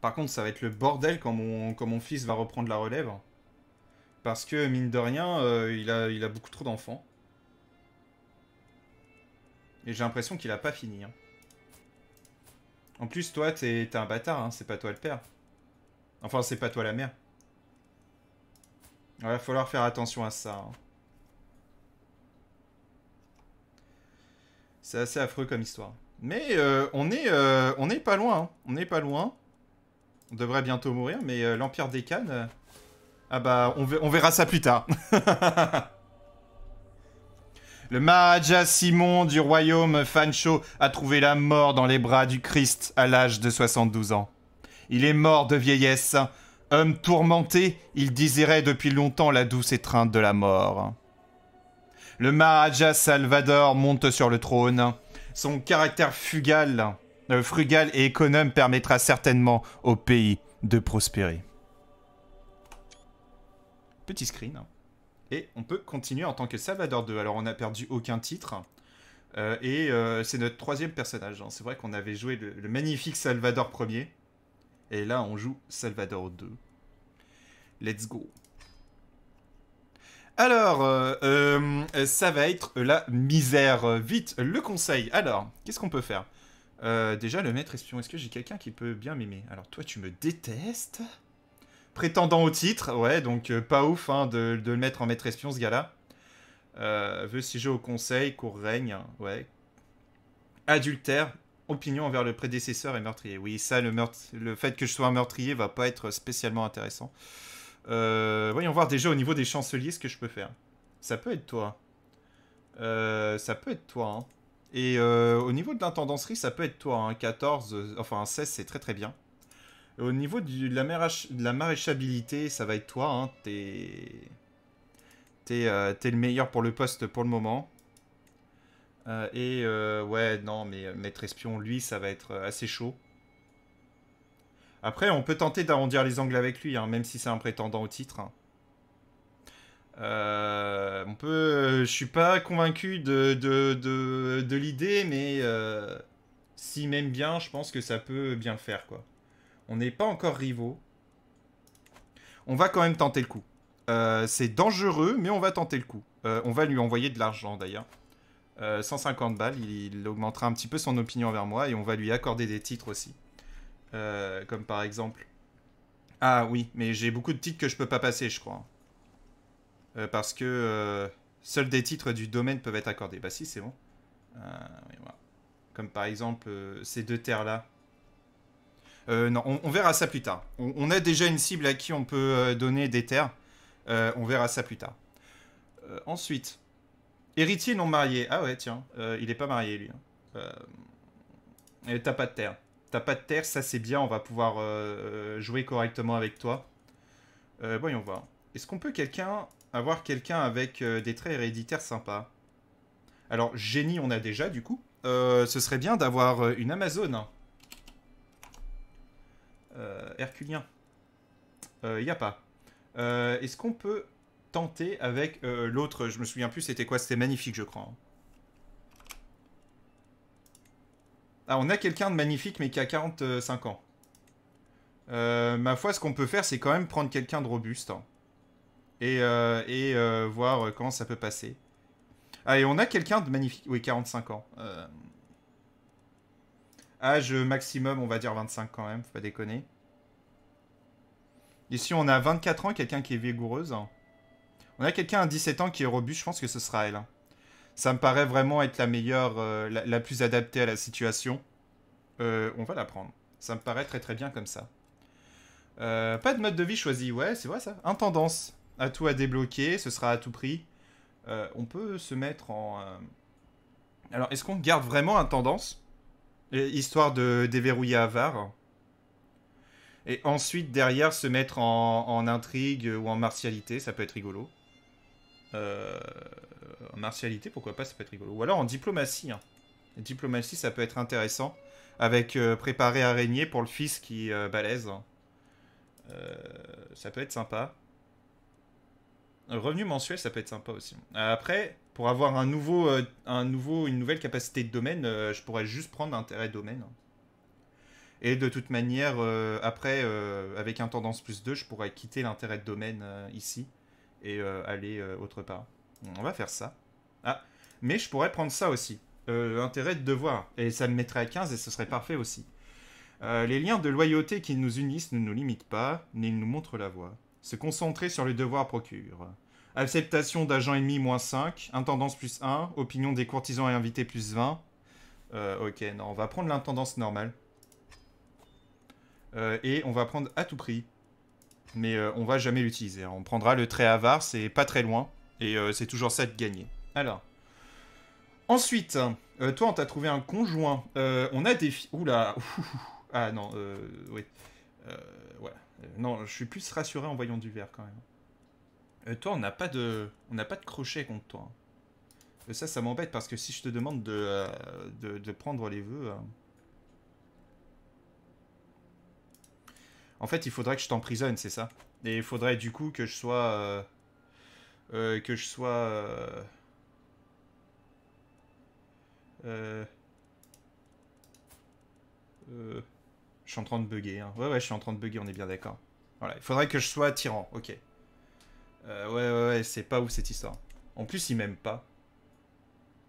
Par contre, ça va être le bordel quand mon, mon fils va reprendre la relève. Parce que, mine de rien, euh, il, a, il a beaucoup trop d'enfants. Et j'ai l'impression qu'il a pas fini. Hein. En plus, toi, t'es un bâtard, hein, c'est pas toi le père. Enfin, c'est pas toi la mère. Il va falloir faire attention à ça. Hein. C'est assez affreux comme histoire. Mais euh, on, est, euh, on est pas loin. Hein. On est pas loin. On devrait bientôt mourir, mais euh, l'Empire des Cannes... Euh, ah bah, on, verra ça plus tard. Le Maharaja Simon du royaume Fancho a trouvé la mort dans les bras du Christ à l'âge de 72 ans. Il est mort de vieillesse. Homme tourmenté, il désirait depuis longtemps la douce étreinte de la mort. Le Maharaja Salvador monte sur le trône. Son caractère fugal euh, frugal et économe permettra certainement au pays de prospérer. Petit screen. Hein. Et on peut continuer en tant que Salvador 2. Alors on n'a perdu aucun titre. Euh, et euh, c'est notre troisième personnage. Hein. C'est vrai qu'on avait joué le, magnifique Salvador 1er. Et là on joue Salvador 2. Let's go. Alors, ça va être la misère. Vite, le conseil. Alors, qu'est-ce qu'on peut faire euh, déjà, le maître espion, est-ce que j'ai quelqu'un qui peut bien m'aimer Alors, toi, tu me détestes Prétendant au titre, ouais, donc euh, pas ouf hein, de, le mettre en maître espion, ce gars-là. Euh, si siéger au conseil, court règne, ouais. Adultère, opinion envers le prédécesseur et meurtrier. Oui, ça, le, le fait que je sois un meurtrier va pas être spécialement intéressant. Euh, voyons voir déjà au niveau des chanceliers ce que je peux faire. Ça peut être toi. ça peut être toi, hein. Et euh, au niveau de l'intendancerie, ça peut être toi. Un hein, 14, euh, enfin 16, c'est très très bien. au niveau de, la de, la maraîchabilité, ça va être toi. Hein, T'es euh, le meilleur pour le poste pour le moment. et ouais, non, mais maître espion, lui, ça va être assez chaud. Après, on peut tenter d'arrondir les angles avec lui, hein, même si c'est un prétendant au titre. Hein. Euh, on peut, euh, je suis pas convaincu de, de, l'idée, mais euh, si même bien, je pense que ça peut bien le faire. Quoi. On n'est pas encore rivaux. On va quand même tenter le coup. c'est dangereux, mais on va tenter le coup. on va lui envoyer de l'argent d'ailleurs. 150 balles, il, augmentera un petit peu son opinion envers moi et on va lui accorder des titres aussi. comme par exemple. Ah oui, mais j'ai beaucoup de titres que je peux pas passer, je crois. Euh, parce que euh, seuls des titres du domaine peuvent être accordés. Bah si, c'est bon. Euh, Comme par exemple ces deux terres-là. non, on, verra ça plus tard. On, a déjà une cible à qui on peut donner des terres. on verra ça plus tard. ensuite, héritier non marié. Ah ouais, tiens, il est pas marié lui. Hein. T'as pas de terre. T'as pas de terre, ça c'est bien, on va pouvoir jouer correctement avec toi. voyons voir. Est-ce qu'on peut quelqu'un avoir quelqu'un avec euh, des traits héréditaires sympas. Alors, génie, on a déjà, du coup. Euh, ce serait bien d'avoir euh, une Amazone. Herculien. Il n'y a pas. Est-ce qu'on peut tenter avec l'autre Je me souviens plus, c'était quoi C'était magnifique, je crois. Hein. Ah, on a quelqu'un de magnifique, mais qui a 45 ans. ma foi, ce qu'on peut faire, c'est quand même prendre quelqu'un de robuste. Hein et, euh, euh, voir comment ça peut passer. Ah, et on a quelqu'un de magnifique. Oui, 45 ans. Euh... Âge maximum, on va dire 25 quand même, faut pas déconner. Ici, on a 24 ans, quelqu'un qui est vigoureuse. On a quelqu'un à 17 ans qui est robuste, je pense que ce sera elle. Ça me paraît vraiment être la meilleure, euh, la, plus adaptée à la situation. on va la prendre. Ça me paraît très très bien comme ça. pas de mode de vie choisi, ouais, c'est vrai ça. Intendance tout à débloquer, ce sera à tout prix. Euh, on peut se mettre en... Euh, alors, est-ce qu'on garde vraiment un tendance Histoire de déverrouiller Avare. Et ensuite, derrière, se mettre en, intrigue ou en martialité, ça peut être rigolo. Euh, en martialité, pourquoi pas, ça peut être rigolo. Ou alors en diplomatie. Hein. Diplomatie, ça peut être intéressant. Avec préparer à régner pour le fils qui euh, hein. ça peut être sympa revenu mensuel, ça peut être sympa aussi. Après, pour avoir un nouveau, euh, un nouveau, une nouvelle capacité de domaine, euh, je pourrais juste prendre intérêt domaine. Et de toute manière, euh, après, avec un tendance plus 2, je pourrais quitter l'intérêt de domaine ici et aller autre part. On va faire ça. Ah, mais je pourrais prendre ça aussi. intérêt de devoir. Et ça me mettrait à 15 et ce serait parfait aussi. les liens de loyauté qui nous unissent ne nous limitent pas, mais ils nous montrent la voie. Se concentrer sur le devoir procure. Acceptation d'agent ennemi, moins 5, intendance plus 1, opinion des courtisans et invités plus 20. Euh, ok, non, on va prendre l'intendance normale. Euh, et on va prendre à tout prix. Mais euh, on va jamais l'utiliser. Hein. On prendra le trait avare, c'est pas très loin. Et c'est toujours ça de gagner. Alors. Ensuite, toi, on t'a trouvé un conjoint. on a des filles. Oula. Ah non, oui. Euh, non, je suis plus rassuré en voyant du vert quand même. Euh, toi, on n'a pas de, on n'a pas de crochet contre toi. Hein. Euh, ça, ça m'embête parce que si je te demande de, prendre les vœux. En fait, il faudrait que je t'emprisonne, c'est ça. Et il faudrait du coup que je sois... que je sois... Euh... Euh, je suis en train de bugger. Hein. Ouais, ouais, je suis en train de bugger, on est bien d'accord. Voilà, il faudrait que je sois tyran, ok. Euh, ouais, ouais, ouais, c'est pas ouf cette histoire. En plus, il m'aime pas.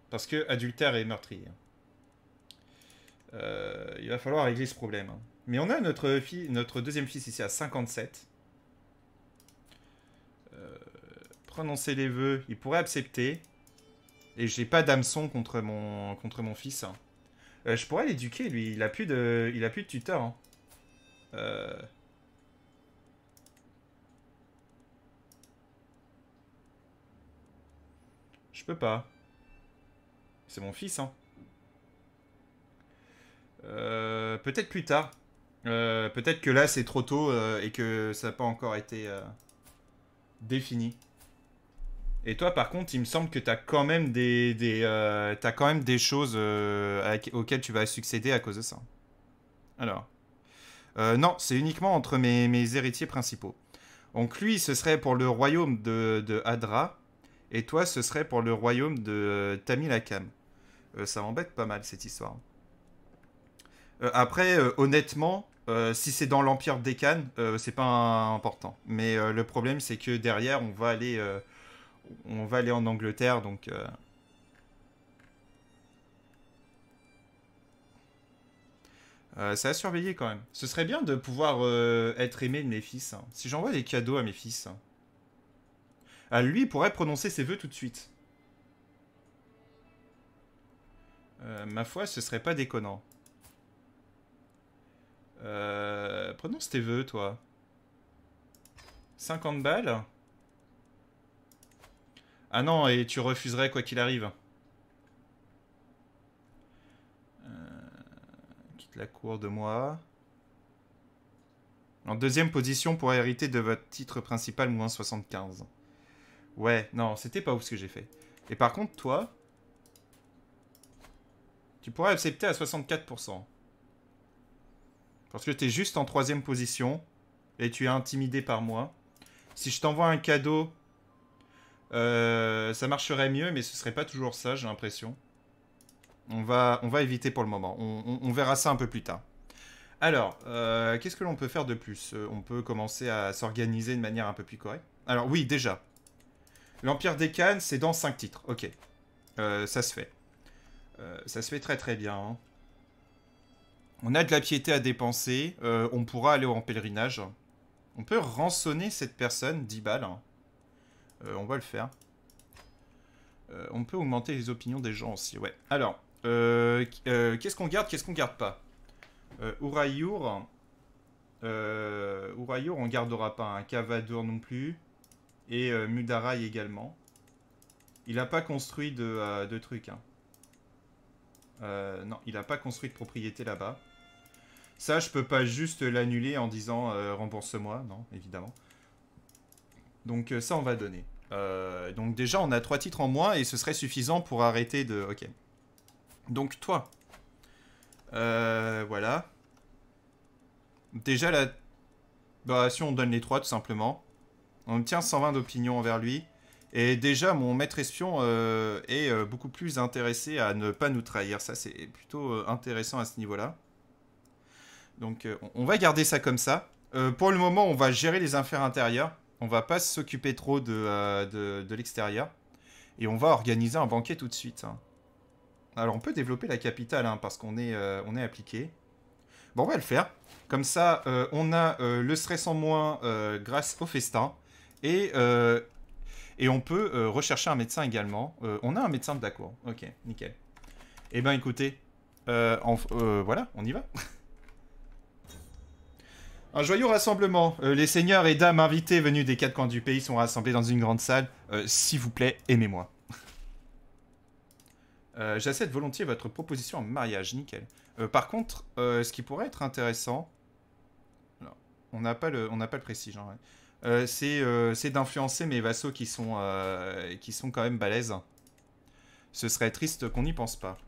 Parce que adultère et meurtrier. Euh, il va falloir régler ce problème. Hein. Mais on a notre, fille, notre deuxième fils ici à 57. Euh, prononcer les vœux, il pourrait accepter. Et j'ai pas d'hameçon contre mon, contre mon fils. Hein. Euh, je pourrais l'éduquer, lui. Il a plus de, il a plus de tuteur. Hein. Euh. Je peux pas. C'est mon fils, hein. euh, peut-être plus tard. peut-être que là, c'est trop tôt et que ça n'a pas encore été défini. Et toi, par contre, il me semble que tu as quand même des, des euh, quand même des choses euh, auxquelles tu vas succéder à cause de ça. Alors. Euh, non, c'est uniquement entre mes, héritiers principaux. Donc lui, ce serait pour le royaume de, Hadra, et toi, ce serait pour le royaume de Tamilakam. ça m'embête pas mal, cette histoire. après, honnêtement, si c'est dans l'Empire d'Ekan, c'est pas important. Mais le problème, c'est que derrière, on va aller on va aller en Angleterre, donc... ça Euh, euh quand même. Ce serait bien de pouvoir euh, être aimé de mes fils. Hein. Si j'envoie des cadeaux à mes fils, à hein. ah, lui pourrait prononcer ses vœux tout de suite. Euh, ma foi, ce serait pas déconnant. prononce tes vœux, toi. 50 balles ah non, et tu refuserais quoi qu'il arrive. Euh, quitte la cour de moi. En deuxième position pour hériter de votre titre principal, moins 75. Ouais, non, c'était pas ouf ce que j'ai fait. Et par contre, toi, tu pourrais accepter à 64%. Parce que tu juste en troisième position et tu es intimidé par moi. Si je t'envoie un cadeau euh, ça marcherait mieux, mais ce serait pas toujours ça, j'ai l'impression. On va, on va éviter pour le moment. On, verra ça un peu plus tard. Alors, euh, qu'est-ce que l'on peut faire de plus euh, On peut commencer à s'organiser de manière un peu plus correcte. Alors oui, déjà. L'Empire des Cannes, c'est dans 5 titres. Ok. ça se fait. ça se fait très très bien. Hein. On a de la piété à dépenser. on pourra aller en pèlerinage. On peut rançonner cette personne 10 balles. Hein. Euh, on va le faire. Euh, on peut augmenter les opinions des gens aussi, ouais. Alors, euh, qu'est-ce qu'on garde, qu'est-ce qu'on garde pas Urayur. Urayur, on gardera pas. un hein. non plus. Et Mudarai également. Il n'a pas construit de, de trucs. Hein. non, il n'a pas construit de propriété là-bas. Ça, je peux pas juste l'annuler en disant rembourse-moi, non, évidemment. Donc ça, on va donner. Euh, donc déjà, on a trois titres en moins et ce serait suffisant pour arrêter de... Ok. Donc toi. Euh, voilà. Déjà, la... Bah si on donne les trois tout simplement. On obtient 120 d'opinion envers lui. Et déjà, mon maître espion euh, est beaucoup plus intéressé à ne pas nous trahir. Ça, c'est plutôt intéressant à ce niveau-là. Donc on va garder ça comme ça. pour le moment, on va gérer les affaires intérieures. On va pas s'occuper trop euh, de, l'extérieur. Et on va organiser un banquet tout de suite. Hein. Alors on peut développer la capitale hein, parce qu'on est, euh, est appliqué. Bon, on va le faire. Comme ça, euh, on a le stress en moins grâce au festin. Et, et on peut rechercher un médecin également. on a un médecin de d'accord. Ok, nickel. Eh ben écoutez, voilà, on y va. Un joyeux rassemblement. Euh, les seigneurs et dames invités venus des quatre coins du pays sont rassemblés dans une grande salle. Euh, s'il vous plaît, aimez-moi. euh, J'accepte volontiers votre proposition en mariage, nickel. Euh, par contre, ce qui pourrait être intéressant... on n'a pas, le, on pas le hein, C'est d'influencer mes vassaux qui sont, qui sont quand même balèzes. Ce serait triste qu'on n'y pense pas.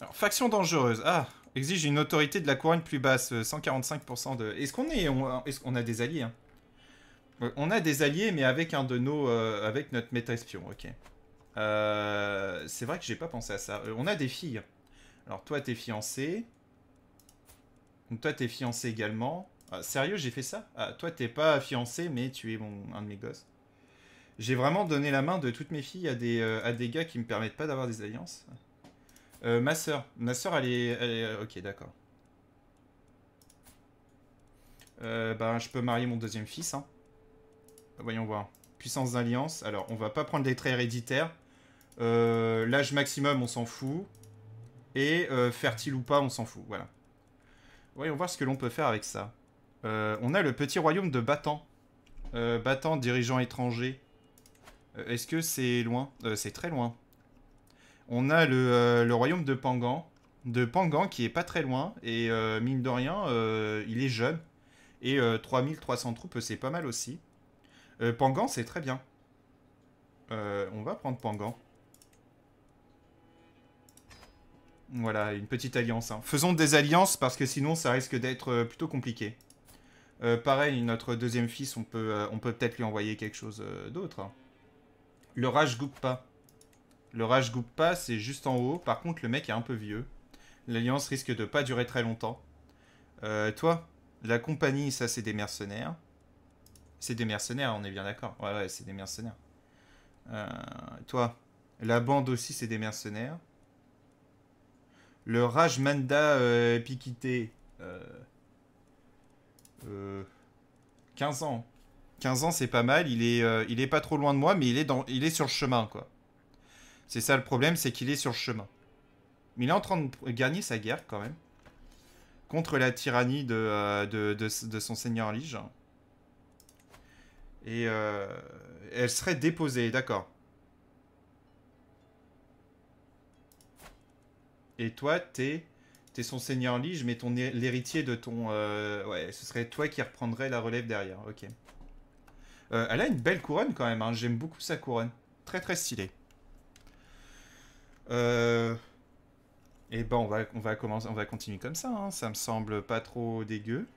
Alors, faction dangereuse. Ah, exige une autorité de la couronne plus basse, 145% euh, de... Est-ce qu'on est, est qu'on a des alliés hein euh, On a des alliés, mais avec un de nos... Euh, avec notre méta-espion, ok. c'est vrai que j'ai pas pensé à ça. on a des filles. Alors, toi, t'es fiancé. toi, t'es fiancé également. Ah, sérieux, j'ai fait ça ah, Toi, t'es pas fiancé, mais tu es mon, un de mes gosses. J'ai vraiment donné la main de toutes mes filles à des, à des gars qui me permettent pas d'avoir des alliances. Euh, ma soeur. Ma soeur elle est... Ok, d'accord. Euh, ben, je peux marier mon deuxième fils. Hein. Voyons voir. Puissance d'alliance. Alors, on va pas prendre des traits héréditaires. Euh, l'âge maximum, on s'en fout. Et fertile ou pas, on s'en fout. Voilà. Voyons voir ce que l'on peut faire avec ça. on a le petit royaume de Batan. Batan, dirigeant étranger. Est-ce que c'est loin C'est très loin on a euh, le, royaume de Pangan, de Pangan qui est pas très loin, et euh, mine de rien, euh, il est jeune, et 3300 troupes, c'est pas mal aussi. Pangan, c'est très bien. on va prendre Pangan. Voilà, une petite alliance. Hein. Faisons des alliances parce que sinon ça risque d'être plutôt compliqué. pareil, notre deuxième fils, on peut peut peut-être lui envoyer quelque chose d'autre. Hein. Le rage le Raj Gupta, c'est juste en haut. Par contre, le mec est un peu vieux. L'alliance risque de pas durer très longtemps. Euh, toi, la compagnie, ça, c'est des mercenaires. C'est des mercenaires, on est bien d'accord. Ouais, ouais, c'est des mercenaires. Euh, toi, la bande aussi, c'est des mercenaires. Le Rage Manda euh, Piquité. 15 ans. 15 ans, c'est pas mal. Il est, il est pas trop loin de moi, mais il est, dans, il est sur le chemin, quoi. C'est ça le problème, c'est qu'il est sur le chemin. Mais il est en train de gagner sa guerre quand même. Contre la tyrannie de, euh, de, son seigneur Lige. Et euh, elle serait déposée, d'accord. Et toi, t'es es son seigneur Lige, mais ton l'héritier de ton... Euh, ouais, ce serait toi qui reprendrais la relève derrière, ok. elle a une belle couronne quand même, hein. j'aime beaucoup sa couronne. Très très stylée. Euh... Eh ben, on va, on va commencer, on va continuer comme ça. Hein. Ça me semble pas trop dégueu.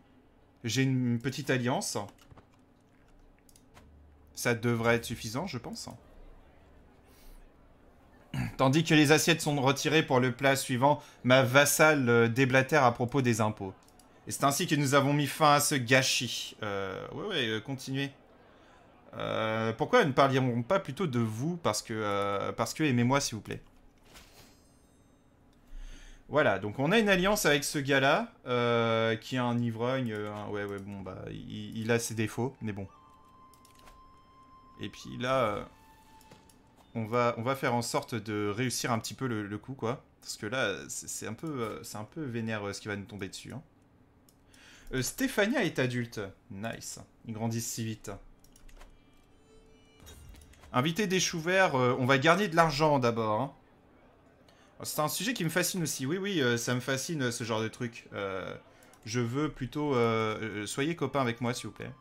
J'ai une petite alliance. Ça devrait être suffisant, je pense. Tandis que les assiettes sont retirées pour le plat suivant, ma vassale euh, déblatère à propos des impôts. Et c'est ainsi que nous avons mis fin à ce gâchis. Oui, euh, oui, euh, continuez. pourquoi ne parlerons pas plutôt de vous Parce que, parce que aimez-moi, s'il vous plaît. Voilà, donc on a une alliance avec ce gars-là, euh, qui est un ivrogne. Euh, ouais, ouais, bon, bah, il, a ses défauts, mais bon. Et puis là, euh, on, va, on va faire en sorte de réussir un petit peu le, coup, quoi. Parce que là, c'est un, peu, un peu vénère ce qui va nous tomber dessus. Hein. Stéphania est adulte. Nice. Ils grandissent si vite. Invité des choux on va gagner de l'argent d'abord. Hein. C'est un sujet qui me fascine aussi. Oui, oui, euh, ça me fascine ce genre de truc. Euh, je veux plutôt... Euh, soyez copain avec moi, s'il vous plaît.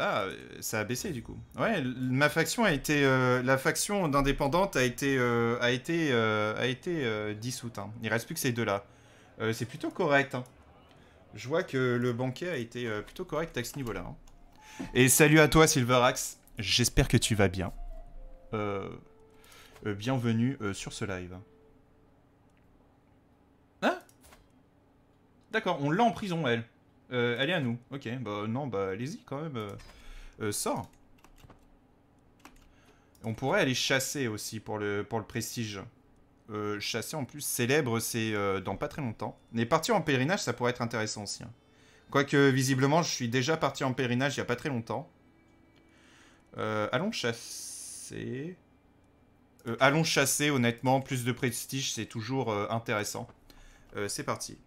ah, ça a baissé du coup. Ouais, ma faction a été, la faction d'indépendante a été, a été, a été dissoute. Hein. Il reste plus que ces deux-là. c'est plutôt correct. Hein. Je vois que le banquet a été plutôt correct à ce niveau-là. Hein. Et salut à toi Silverax. J'espère que tu vas bien. Euh, euh, bienvenue euh, sur ce live. Hein D'accord, on l'a en prison, elle. elle est à nous. Ok, bah non, bah allez-y quand même. sors. On pourrait aller chasser aussi pour le, pour le prestige. chasser en plus, célèbre, c'est dans pas très longtemps. Mais partir en pèlerinage, ça pourrait être intéressant aussi. Hein. Quoique, visiblement, je suis déjà parti en pèlerinage il y a pas très longtemps. allons chasser. C'est... Euh, allons chasser, honnêtement. Plus de prestige, c'est toujours euh, intéressant. Euh, c'est parti.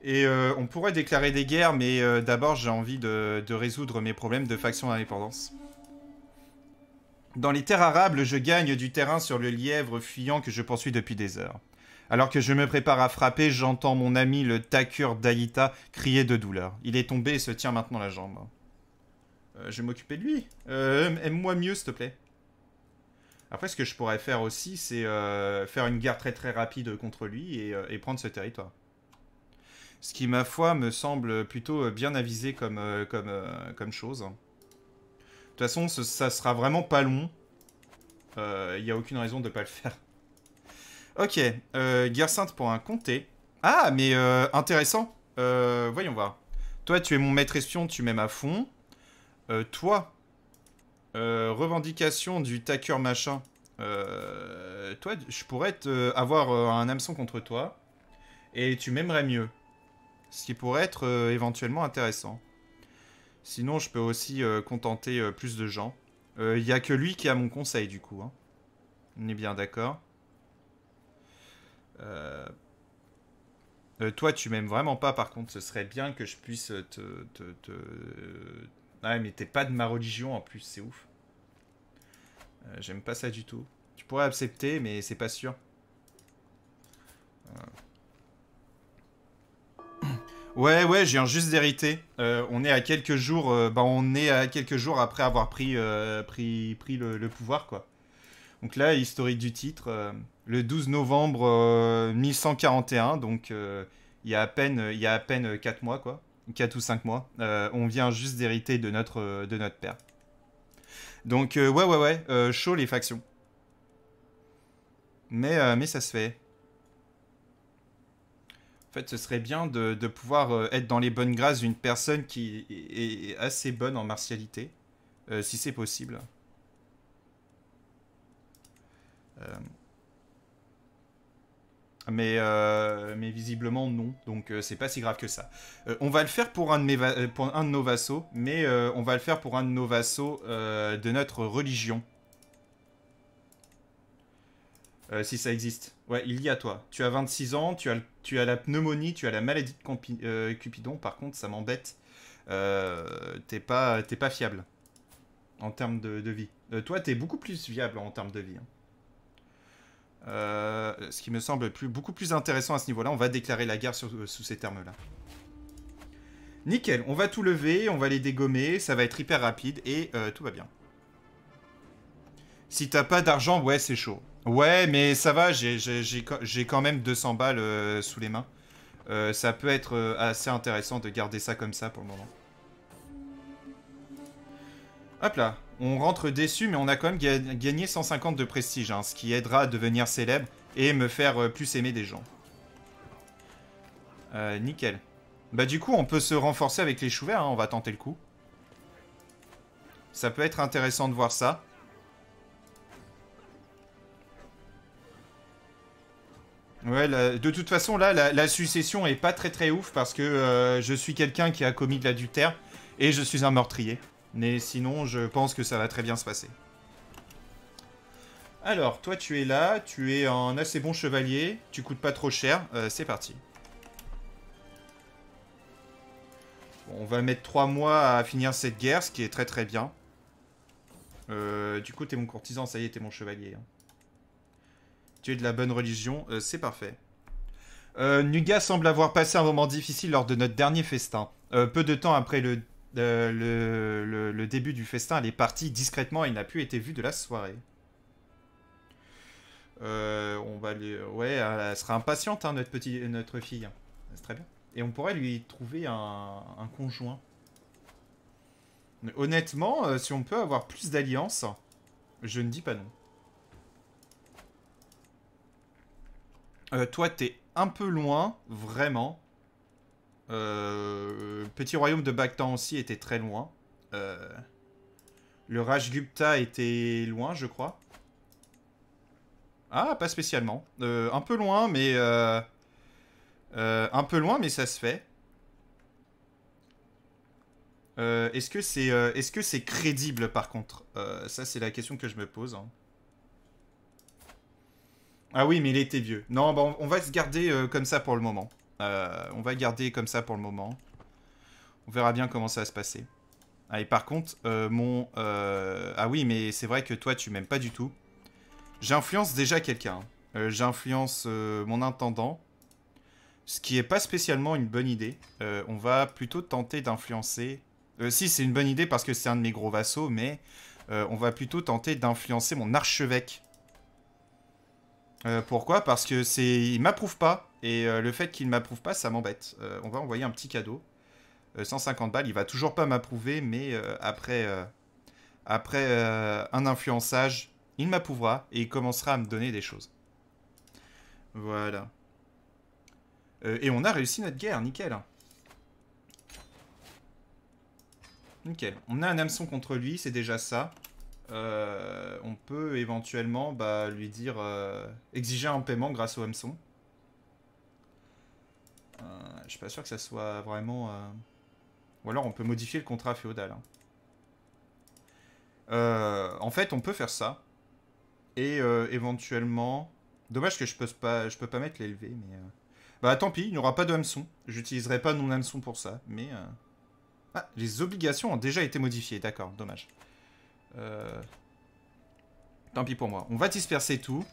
Et on pourrait déclarer des guerres, mais d'abord j'ai envie de, de, résoudre mes problèmes de faction d'indépendance. Dans les terres arables, je gagne du terrain sur le lièvre fuyant que je poursuis depuis des heures. Alors que je me prépare à frapper, j'entends mon ami le Takur Daïta crier de douleur. Il est tombé et se tient maintenant la jambe. Euh, je vais m'occuper de lui. Euh, Aime-moi mieux, s'il te plaît. Après, ce que je pourrais faire aussi, c'est euh, faire une guerre très très rapide contre lui euh, et, prendre ce territoire. Ce qui, ma foi, me semble plutôt bien avisé comme, comme, comme chose. De toute façon, ça sera vraiment pas long. Il n'y a aucune raison de ne pas le faire. Ok, euh, guerre sainte pour un comté. Ah, mais euh, intéressant. Euh, voyons voir. Toi, tu es mon maître espion, tu m'aimes à fond. toi, revendication du taqueur machin. toi, je pourrais avoir un hameçon contre toi. Et tu m'aimerais mieux. Ce qui pourrait être éventuellement intéressant. Sinon, je peux aussi contenter plus de gens. Il n'y a que lui qui a mon conseil, du coup. Hein. On est bien d'accord. Euh, euh, toi, tu m'aimes vraiment pas, par contre, ce serait bien que je puisse te. te, te... Ah, mais t'es pas de ma religion en plus, c'est ouf. Euh, j'aime pas ça du tout. Tu pourrais accepter, mais c'est pas sûr. Ouais, ouais, j'ai un juste d'hériter. on est à quelques jours, ben, on est à quelques jours après avoir pris, pris, pris le, le, pouvoir, quoi. Donc là, historique du titre le 12 novembre 1141, euh, donc euh, il y a à peine, il à peine 4 mois, quoi. 4 ou 5 mois. Euh, on vient juste d'hériter de notre, de notre père. Donc, ouais, ouais, ouais, chaud les factions. Mais, mais ça se fait. En fait, ce serait bien de, pouvoir être dans les bonnes grâces d'une personne qui est, assez bonne en martialité, si c'est possible. Mais, euh, mais visiblement non, donc euh, c'est pas si grave que ça. Euh, on va le faire pour un de, pour un de nos vassaux, mais on va le faire pour un de nos vassaux de notre religion. si ça existe. Ouais, il y a toi. Tu as 26 ans, tu as, tu as la pneumonie, tu as la maladie de Cupidon, par contre ça m'embête. t'es pas, pas, fiable en termes de, vie. toi t'es beaucoup plus viable en termes de vie. Hein. Euh, ce qui me semble beaucoup plus intéressant à ce niveau-là. On va déclarer la guerre euh, sous ces termes-là. Nickel, on va tout lever, on va les dégommer, ça va être hyper rapide et euh, tout va bien. Si t'as pas d'argent, ouais, c'est chaud. Ouais, mais ça va, j'ai quand même 200 balles sous les mains. ça peut être assez intéressant de garder ça comme ça pour le moment. Hop là, on rentre déçu, mais on a quand même gagné 150 de prestige, hein, ce qui aidera à devenir célèbre et me faire euh, plus aimer des gens. Euh, nickel. Bah du coup, on peut se renforcer avec les choux hein, on va tenter le coup. Ça peut être intéressant de voir ça. Ouais, de toute façon, là, la, succession est pas très très ouf parce que euh, je suis quelqu'un qui a commis de l'adultère et je suis un meurtrier. Mais sinon, je pense que ça va très bien se passer. Alors, toi tu es là, tu es un assez bon chevalier, tu coûtes pas trop cher, euh, c'est parti. on va mettre trois mois à finir cette guerre, ce qui est très très bien. Euh, du coup, t'es mon courtisan, ça y est, t'es mon chevalier. Hein. Tu es de la bonne religion, euh, c'est parfait. Nuga semble avoir passé un moment difficile lors de notre dernier festin. peu de temps après le euh, le, début du festin, elle est partie discrètement et n'a plus été vue de la soirée. Euh, on va lui... Ouais, elle sera impatiente, hein, notre, petit... notre fille. C'est très bien. Et on pourrait lui trouver un, un conjoint. Honnêtement, euh, si on peut avoir plus d'alliances, je ne dis pas non. Euh, toi, t'es un peu loin, vraiment. Euh, petit royaume de Bactan aussi était très loin. Euh, le Rajgupta était loin, je crois. Ah, pas spécialement. Euh, un peu loin, mais... un peu loin, mais ça se fait. est-ce que c'est est -ce c'est crédible par contre Ça c'est la question que je me pose. Hein. Ah oui, mais il était vieux. Non, bon, bah, on, va se garder comme ça pour le moment. Euh, on va garder comme ça pour le moment. On verra bien comment ça va se passer. Ah, et par contre, euh, mon... Euh, ah oui, mais c'est vrai que toi, tu m'aimes pas du tout. J'influence déjà quelqu'un. J'influence mon intendant. Ce qui est pas spécialement une bonne idée. on va plutôt tenter d'influencer... si, c'est une bonne idée parce que c'est un de mes gros vassaux, mais... on va plutôt tenter d'influencer mon archevêque. pourquoi Parce que c'est... Il m'approuve pas et euh, le fait qu'il ne m'approuve pas, ça m'embête. Euh, on va envoyer un petit cadeau. 150 euh, balles, il va toujours pas m'approuver, mais après, après un influençage, il m'approuvera et il commencera à me donner des choses. Voilà. et on a réussi notre guerre, nickel. Hein. Nickel. On a un hameçon contre lui, c'est déjà ça. on peut éventuellement bah, lui dire exiger un paiement grâce au hameçon. Euh, je suis pas sûr que ça soit vraiment... Euh, ou alors on peut modifier le contrat féodal. Hein. Euh, en fait, on peut faire ça. Et éventuellement... Dommage que je peux pas, je peux pas mettre l'élevé, mais... Bah tant pis, il n'y aura pas de hameçon. J'utiliserai pas mon hameçon pour ça, mais... Ah, les obligations ont déjà été modifiées, d'accord, dommage. Tant pis pour moi. On va disperser tout.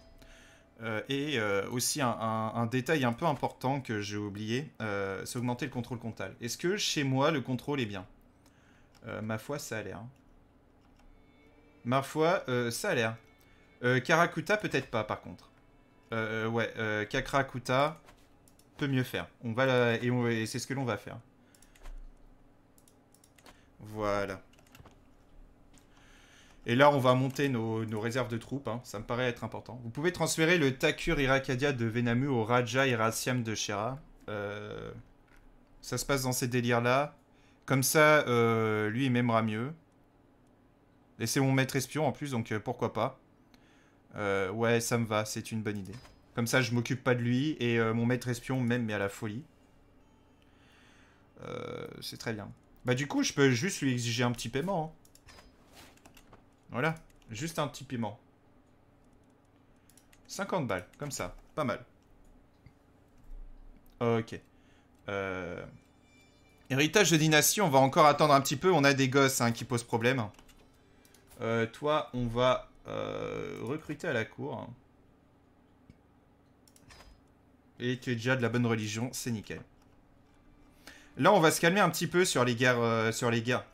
Euh, et euh, aussi un, détail un peu important que j'ai oublié, euh, c'est augmenter le contrôle comptable. Est-ce que chez moi le contrôle est bien Ma foi, ça a l'air. Ma foi, ça a l'air. Karakuta peut-être pas par contre. ouais, Kakrakuta peut mieux faire. On va et c'est ce que l'on va faire. Voilà. Et là, on va monter nos, réserves de troupes. Hein. Ça me paraît être important. Vous pouvez transférer le Takur Irakadia de Venamu au Raja iraciam de Shera. Euh, ça se passe dans ces délires-là. Comme ça, euh, lui, il m'aimera mieux. Et c'est mon maître espion en plus, donc euh, pourquoi pas. ouais, ça me va, c'est une bonne idée. Comme ça, je m'occupe pas de lui, et mon maître espion m'aime, mais à la folie. c'est très bien. Bah du coup, je peux juste lui exiger un petit paiement. Hein. Voilà, juste un petit piment. 50 balles, comme ça, pas mal. Ok. Euh, héritage de dynastie, on va encore attendre un petit peu. On a des gosses hein, qui posent problème. Euh, toi, on va euh, recruter à la cour. Et tu es déjà de la bonne religion, c'est nickel. Là, on va se calmer un petit peu sur les guerres, sur les guerres.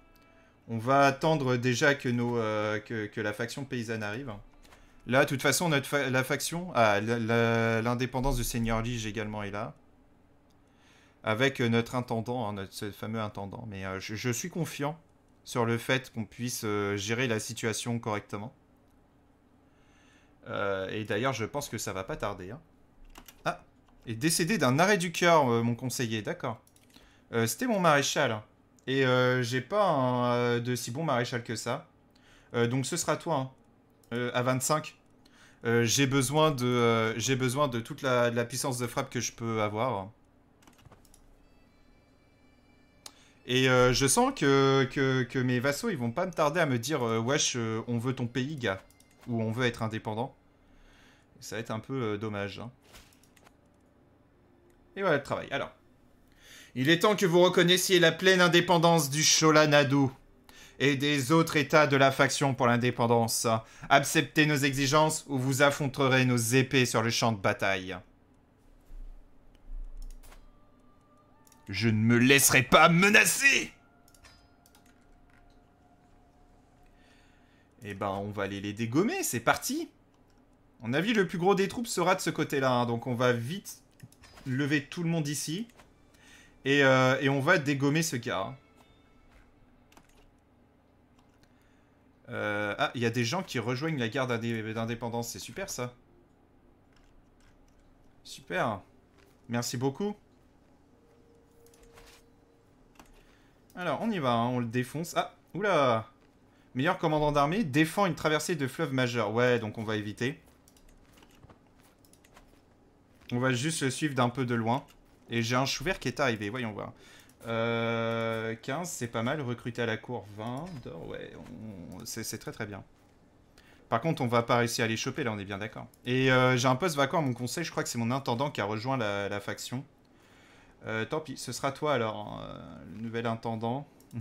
On va attendre déjà euh, que, la faction paysanne arrive. Là, de toute façon, notre la faction... Ah, l'indépendance du Seigneur Lige également est là. Avec euh, notre intendant, hein, notre fameux intendant. Mais euh, je, suis confiant sur le fait qu'on puisse gérer la situation correctement. et d'ailleurs, je pense que ça va pas tarder. Hein. Ah, et décédé d'un arrêt du cœur, mon conseiller, d'accord. C'était mon maréchal. Hein. Et euh, j'ai pas euh, de si bon maréchal que ça. Euh, donc ce sera toi, hein, à 25. j'ai besoin, de, j'ai besoin de toute la, puissance de frappe que je peux avoir. Et je sens que, que, mes vassaux, ils vont pas me tarder à me dire Wesh, on veut ton pays, gars. » Ou « On veut être indépendant. » Ça va être un peu dommage. Hein. Et voilà le travail. Alors, il est temps que vous reconnaissiez la pleine indépendance du Cholanadu et des autres états de la faction pour l'indépendance. Acceptez nos exigences ou vous affronterez nos épées sur le champ de bataille. Je ne me laisserai pas menacer Eh ben, on va aller les dégommer, c'est parti mon avis, le plus gros des troupes sera de ce côté-là, hein, donc on va vite lever tout le monde ici. Euh, et, on va dégommer ce gars. Euh, ah, il y a des gens qui rejoignent la garde d'indépendance. C'est super, ça. Super. Merci beaucoup. Alors, on y va. Hein. on le défonce. Ah, oula. Meilleur commandant d'armée défend une traversée de fleuve majeur. Ouais, donc on va éviter. On va juste le suivre d'un peu de loin. Et j'ai un Chouvert qui est arrivé, voyons voir. 15, euh, c'est pas mal, recruter à la cour 20 ouais, c'est très très bien. Par contre, on va pas réussir à les choper, là, on est bien d'accord. Et euh, j'ai un poste vacant à mon conseil, je crois que c'est mon intendant qui a rejoint la, faction. Euh, tant pis, ce sera toi alors, hein, le nouvel intendant.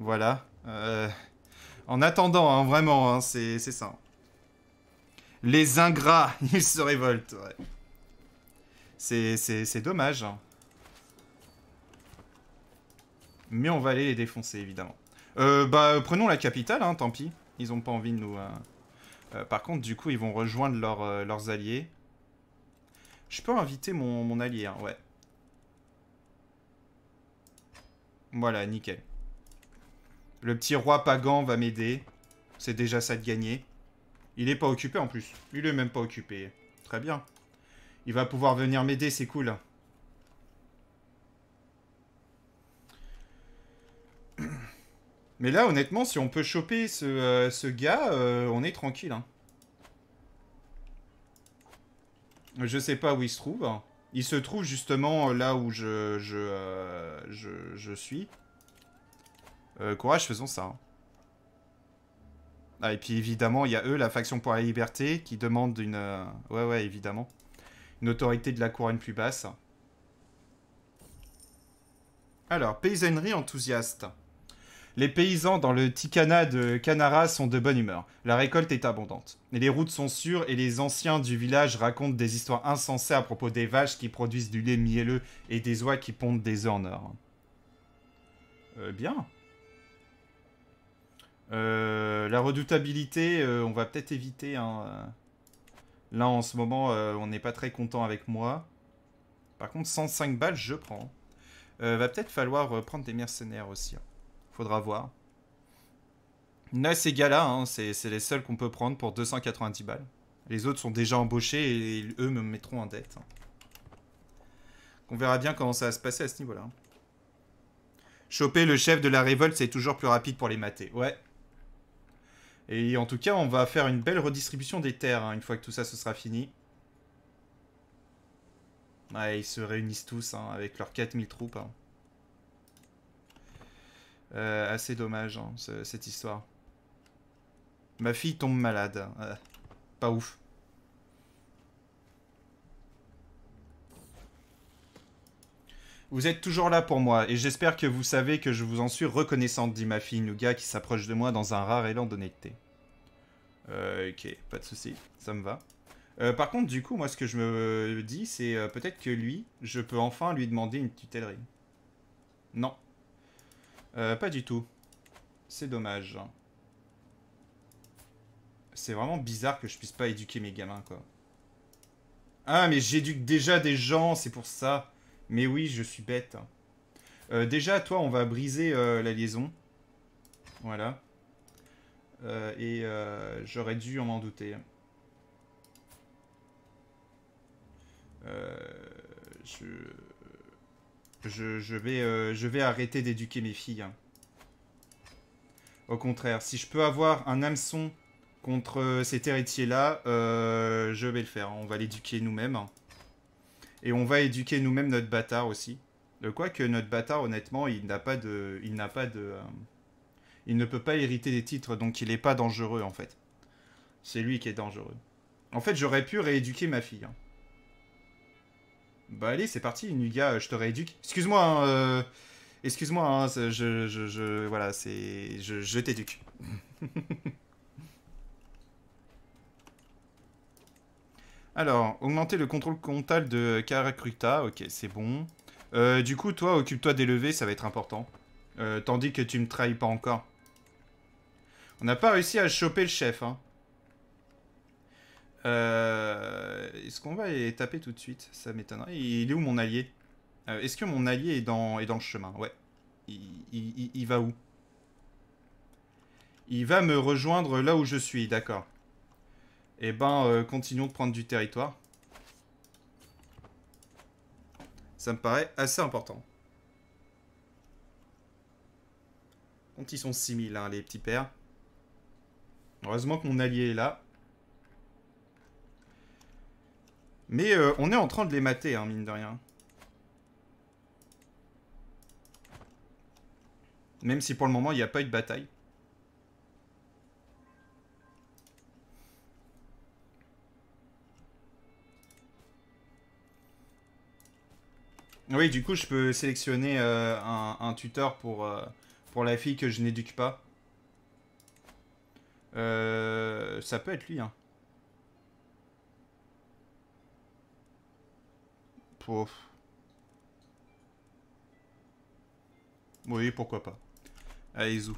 voilà. en attendant, hein, vraiment, hein, c'est ça. Les ingrats, ils se révoltent, ouais. C'est dommage. Mais on va aller les défoncer, évidemment. Euh, bah, prenons la capitale, hein, tant pis. Ils ont pas envie de nous... Euh, euh, par contre, du coup, ils vont rejoindre leurs alliés. Je peux inviter mon, allié, hein, ouais. Voilà, nickel. Le petit roi pagan va m'aider. C'est déjà ça de gagner. Il est pas occupé en plus. Il est même pas occupé. Très bien. Il va pouvoir venir m'aider, c'est cool. Mais là, honnêtement, si on peut choper ce, euh, gars, euh, on est tranquille. Hein. Je sais pas où il se trouve. Il se trouve justement euh, là où je, je, je, suis. courage, faisons ça. Hein. Ah, et puis évidemment, il y a eux, la faction pour la liberté, qui demande une... Ouais, ouais, évidemment une autorité de la couronne plus basse. Alors, paysannerie enthousiaste. Les paysans dans le Ticana de Canara sont de bonne humeur. La récolte est abondante. mais les routes sont sûres et les anciens du village racontent des histoires insensées à propos des vaches qui produisent du lait mielleux et des oies qui pondent des orneurs. Euh, bien. Euh, la redoutabilité, euh, on va peut-être éviter. Hein, Là, en ce moment, euh, on n'est pas très content avec moi. Par contre, 105 balles, je prends. Euh, va peut-être falloir euh, prendre des mercenaires aussi. Hein. Faudra voir. Là, ces gars-là, c'est les seuls qu'on peut prendre pour 290 balles. Les autres sont déjà embauchés et eux me mettront en dette. Hein. On verra bien comment ça va se passer à ce niveau-là. Hein. Choper le chef de la révolte, c'est toujours plus rapide pour les mater. Ouais, et en tout cas, on va faire une belle redistribution des terres, hein, une fois que tout ça, ce sera fini. Ouais, ils se réunissent tous, hein, avec leurs 4000 troupes. Hein. Euh, assez dommage, cette histoire. Ma fille tombe malade. Euh, pas ouf. Vous êtes toujours là pour moi, et j'espère que vous savez que je vous en suis reconnaissante, dit ma fille Nougat qui s'approche de moi dans un rare élan d'honnêteté. Euh, ok, pas de souci, ça me va. Euh, par contre, du coup, moi, ce que je me dis, c'est euh, peut-être que lui, je peux enfin lui demander une tutellerie. Non. Euh, pas du tout. C'est dommage. C'est vraiment bizarre que je puisse pas éduquer mes gamins, quoi. Ah, mais j'éduque déjà des gens, c'est pour ça. Mais oui, je suis bête. Hein. Euh, déjà, toi, on va briser euh, la liaison. Voilà. Euh, et j'aurais dû en m'en douter. je... Je, vais, je vais arrêter d'éduquer mes filles. Hein. Au contraire, si je peux avoir un hameçon contre cet héritier-là, je vais le faire. On va l'éduquer nous-mêmes. Hein. Et on va éduquer nous-mêmes notre bâtard aussi. De Quoique notre bâtard, honnêtement, il n'a pas de. Il n'a pas de. Euh, il ne peut pas hériter des titres, donc il n'est pas dangereux en fait. C'est lui qui est dangereux. En fait, j'aurais pu rééduquer ma fille. Hein. Bah allez, c'est parti, Nuga, euh, je te rééduque. Excuse-moi, hein, euh, excuse-moi, hein, je, je, voilà, c'est, je, je t'éduque. Alors, augmenter le contrôle comptable de Karakruta, ok, c'est bon. Euh, du coup, toi, occupe-toi des levées, ça va être important. Euh, tandis que tu me trahis pas encore. On n'a pas réussi à choper le chef, hein. Euh, est-ce qu'on va les taper tout de suite Ça m'étonnerait. Il est où mon allié Est-ce que mon allié est dans, est dans le chemin Ouais. il, va où Il va me rejoindre là où je suis, d'accord. Et eh ben, euh, continuons de prendre du territoire. Ça me paraît assez important. Quand ils sont 6000, hein, les petits pères. Heureusement que mon allié est là. Mais euh, on est en train de les mater, hein, mine de rien. Même si pour le moment, il n'y a pas eu de bataille. Oui, du coup, je peux sélectionner euh, un, tuteur pour, euh, pour la fille que je n'éduque pas. Euh, ça peut être lui, hein. Pouf. Oui, pourquoi pas. Allez, zou.